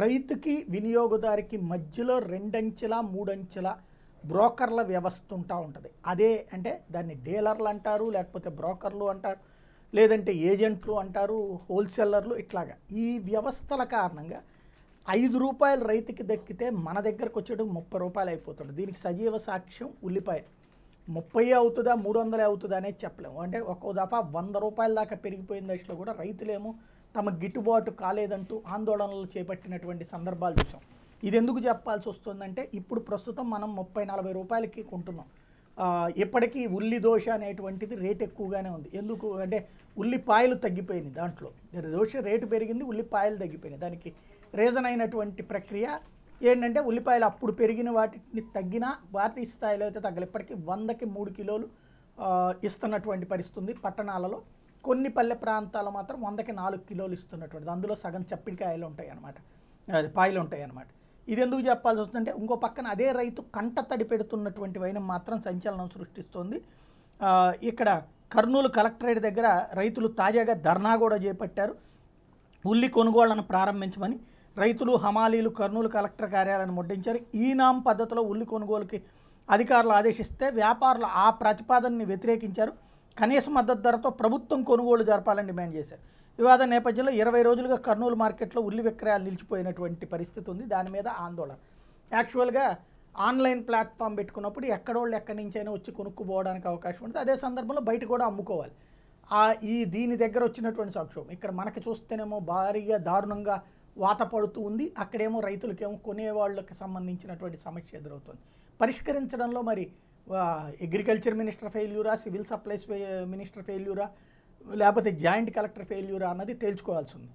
రైతుకి వినియోగదారికి మధ్యలో రెండంచెల మూడంచెల బ్రోకర్ల వ్యవస్థ ఉంటా ఉంటుంది అదే అంటే దాన్ని డీలర్లు అంటారు లేకపోతే బ్రోకర్లు అంటారు లేదంటే ఏజెంట్లు అంటారు హోల్సేలర్లు ఇట్లాగా ఈ వ్యవస్థల కారణంగా ఐదు రూపాయలు రైతుకి దక్కితే మన దగ్గరకు వచ్చేటప్పుడు ముప్పై రూపాయలు అయిపోతుంది దీనికి సజీవ సాక్ష్యం ఉల్లిపాయలు ముప్పై అవుతుందా మూడు వందలే అవుతుందా అనేది చెప్పలేము అంటే ఒక్కో దఫా వంద రూపాయల దాకా పెరిగిపోయిన దశలో కూడా రైతులేమో తమ గిట్టుబాటు కాలేదంటూ ఆందోళనలు చేపట్టినటువంటి సందర్భాలు చూసాం ఇది ఎందుకు చెప్పాల్సి వస్తుందంటే ఇప్పుడు ప్రస్తుతం మనం ముప్పై నలభై రూపాయలకి కొంటున్నాం ఎప్పటికీ ఉల్లి దోశ అనేటువంటిది రేట్ ఎక్కువగానే ఉంది ఎందుకు అంటే ఉల్లిపాయలు తగ్గిపోయింది దాంట్లో దోశ రేటు పెరిగింది ఉల్లిపాయలు తగ్గిపోయినాయి దానికి రీజన్ అయినటువంటి ప్రక్రియ ఏంటంటే ఉల్లిపాయలు అప్పుడు పెరిగిన వాటిని తగ్గిన భారతీయ స్థాయిలో అయితే తగ్గలు ఇప్పటికీ వందకి మూడు కిలోలు ఇస్తున్నటువంటి పరిస్థితి ఉంది పట్టణాలలో కొన్ని పల్లె ప్రాంతాలు మాత్రం వందకి నాలుగు కిలోలు ఇస్తున్నటువంటిది అందులో సగం చప్పిడికాయలు ఉంటాయి అన్నమాట అది పాయలు ఉంటాయి అన్నమాట ఇది ఎందుకు చెప్పాల్సి వస్తుందంటే ఇంకో పక్కన అదే రైతు కంట తడి పెడుతున్నటువంటి వైనం మాత్రం సంచలనం సృష్టిస్తోంది ఇక్కడ కర్నూలు కలెక్టరేట్ దగ్గర రైతులు తాజాగా ధర్నా కూడా చేపట్టారు ఉల్లి కొనుగోళ్లను ప్రారంభించమని రైతులు హమాలీలు కర్నూలు కలెక్టర్ కార్యాలయాన్ని ముడ్డించారు ఈనాం పద్ధతిలో ఉల్లి కొనుగోలుకి అధికారులు ఆదేశిస్తే వ్యాపారులు ఆ ప్రతిపాదనని వ్యతిరేకించారు కనీస మద్దతు ధరతో ప్రభుత్వం కొనుగోలు జరపాలని డిమాండ్ చేశారు వివాదం నేపథ్యంలో ఇరవై రోజులుగా కర్నూలు మార్కెట్లో ఉల్లి విక్రయాలు నిలిచిపోయినటువంటి పరిస్థితి ఉంది దాని మీద ఆందోళన యాక్చువల్గా ఆన్లైన్ ప్లాట్ఫామ్ పెట్టుకున్నప్పుడు ఎక్కడోళ్ళు ఎక్కడి నుంచైనా వచ్చి కొనుక్కుపోవడానికి అవకాశం ఉంటుంది అదే సందర్భంలో బయట కూడా అమ్ముకోవాలి ఈ దీని దగ్గర వచ్చినటువంటి సంక్షోభం ఇక్కడ మనకి చూస్తేనేమో భారీగా దారుణంగా వాత పడుతూ ఉంది అక్కడేమో రైతులకేమో కొనేవాళ్ళకి సంబంధించినటువంటి సమస్య ఎదురవుతుంది పరిష్కరించడంలో మరి అగ్రికల్చర్ మినిస్టర్ ఫెయిల్యూరా సివిల్ సప్లైస్ మినిస్టర్ ఫెయిల్యూరా లేకపోతే జాయింట్ కలెక్టర్ ఫెయిల్యూరా అన్నది తేల్చుకోవాల్సి ఉంది